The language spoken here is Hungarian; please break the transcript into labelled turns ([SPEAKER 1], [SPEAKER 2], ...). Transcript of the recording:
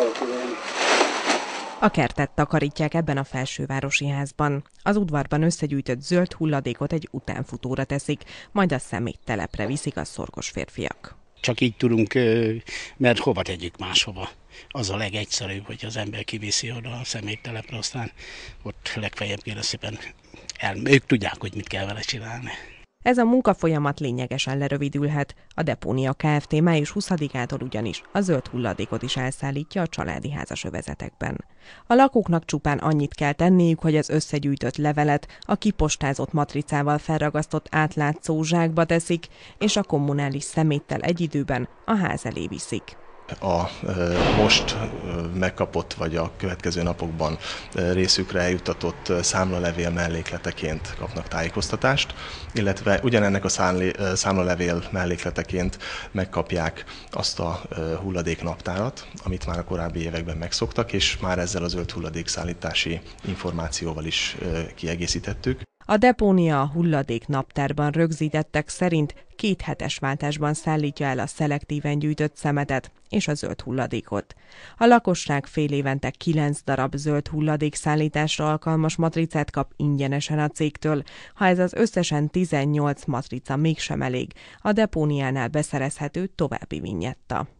[SPEAKER 1] kalkulálni.
[SPEAKER 2] A kertet takarítják ebben a felsővárosi házban. Az udvarban összegyűjtött zöld hulladékot egy utánfutóra teszik, majd a
[SPEAKER 3] telepre viszik a szorgos férfiak. Csak így tudunk, mert hova tegyük máshova. Az a legegyszerűbb, hogy az ember kiviszi oda a szeméttelepre, aztán ott legfeljebb kéne el, ők tudják, hogy mit kell vele csinálni.
[SPEAKER 2] Ez a munkafolyamat lényegesen lerövidülhet. A Depónia Kft. május 20-ától ugyanis a zöld hulladékot is elszállítja a családi házas övezetekben. A lakóknak csupán annyit kell tenniük, hogy az összegyűjtött levelet a kipostázott matricával felragasztott átlátszó zsákba teszik, és a kommunális szeméttel egy időben a ház elé viszik
[SPEAKER 1] a most megkapott, vagy a következő napokban részükre eljutatott számlalevél mellékleteként kapnak tájékoztatást, illetve ugyanennek a számlalevél mellékleteként megkapják azt a hulladék naptárat, amit már a korábbi években megszoktak, és már ezzel az ölt hulladékszállítási információval is kiegészítettük.
[SPEAKER 2] A depónia a hulladék naptárban rögzítettek szerint két hetes váltásban szállítja el a szelektíven gyűjtött szemetet és a zöld hulladékot. A lakosság fél évente kilenc darab zöld hulladék szállításra alkalmas matricát kap ingyenesen a cégtől. Ha ez az összesen 18 matrica mégsem elég, a depóniánál beszerezhető további vinyetta.